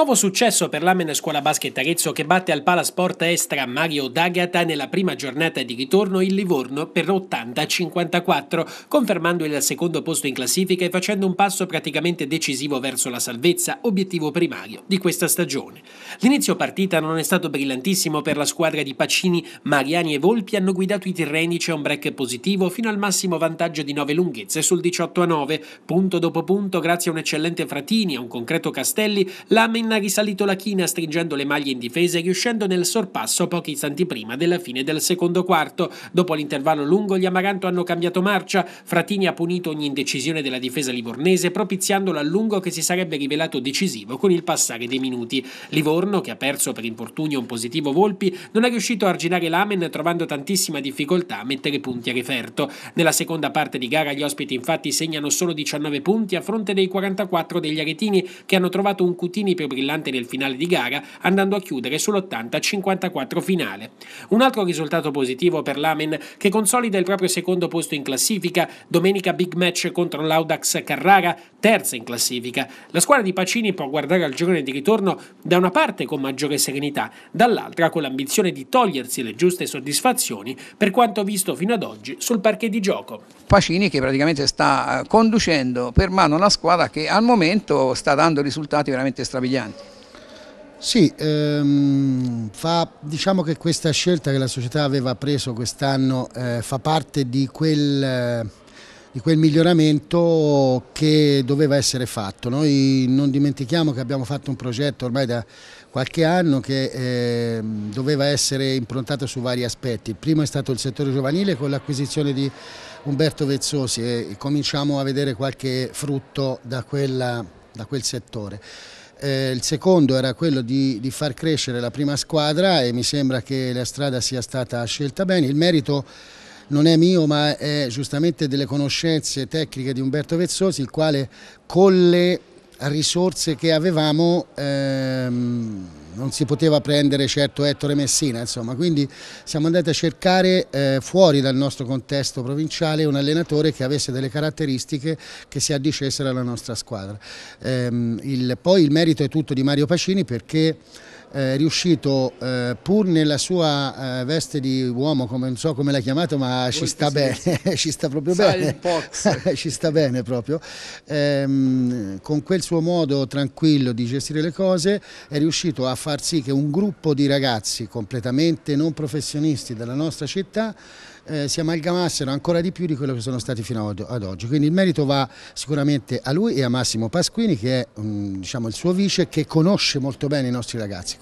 Nuovo successo per l'Amen Scuola Basket Arezzo che batte al Palasport Estra Mario D'Agata nella prima giornata di ritorno in Livorno per 80-54, confermando il secondo posto in classifica e facendo un passo praticamente decisivo verso la salvezza, obiettivo primario di questa stagione. L'inizio partita non è stato brillantissimo per la squadra di Pacini, Mariani e Volpi hanno guidato i tirrenici c'è un break positivo fino al massimo vantaggio di 9 lunghezze sul 18 9, punto dopo punto grazie a un eccellente Fratini e a un concreto Castelli, l'Amen Senna risalito la china stringendo le maglie in difesa e riuscendo nel sorpasso pochi istanti prima della fine del secondo quarto. Dopo l'intervallo lungo gli Amaranto hanno cambiato marcia, Fratini ha punito ogni indecisione della difesa livornese propiziando l'allungo che si sarebbe rivelato decisivo con il passare dei minuti. Livorno, che ha perso per infortunio un positivo Volpi, non è riuscito a arginare l'Amen trovando tantissima difficoltà a mettere punti a referto. Nella seconda parte di gara gli ospiti infatti segnano solo 19 punti a fronte dei 44 degli aretini che hanno trovato un Cutini per brillante nel finale di gara, andando a chiudere sull'80-54 finale. Un altro risultato positivo per l'Amen che consolida il proprio secondo posto in classifica, domenica big match contro l'Audax Carrara, terza in classifica. La squadra di Pacini può guardare al girone di ritorno da una parte con maggiore serenità, dall'altra con l'ambizione di togliersi le giuste soddisfazioni per quanto visto fino ad oggi sul parquet di gioco. Pacini che praticamente sta eh, conducendo per mano la squadra che al momento sta dando risultati veramente strabilianti anni. Sì, ehm, fa, diciamo che questa scelta che la società aveva preso quest'anno eh, fa parte di quel... Eh, di quel miglioramento che doveva essere fatto. Noi non dimentichiamo che abbiamo fatto un progetto ormai da qualche anno che eh, doveva essere improntato su vari aspetti. Il primo è stato il settore giovanile con l'acquisizione di Umberto Vezzosi e cominciamo a vedere qualche frutto da, quella, da quel settore eh, il secondo era quello di, di, far crescere la prima squadra e mi sembra che la strada sia stata scelta bene. Il merito non è mio ma è giustamente delle conoscenze tecniche di Umberto Vezzosi il quale con le risorse che avevamo ehm, non si poteva prendere certo Ettore Messina, insomma, quindi siamo andati a cercare eh, fuori dal nostro contesto provinciale un allenatore che avesse delle caratteristiche che si addicessero alla nostra squadra. Ehm, il, poi il merito è tutto di Mario Pacini perché eh, riuscito, eh, pur nella sua eh, veste di uomo, come, non so come l'ha chiamato, ma Molto ci sta sì. bene, ci sta proprio Silent bene, ci sta bene proprio, ehm, con quel suo modo tranquillo di gestire le cose, è riuscito a far sì che un gruppo di ragazzi completamente non professionisti della nostra città eh, si amalgamassero ancora di più di quello che sono stati fino ad oggi. Quindi il merito va sicuramente a lui e a Massimo Pasquini che è um, diciamo, il suo vice che conosce molto bene i nostri ragazzi.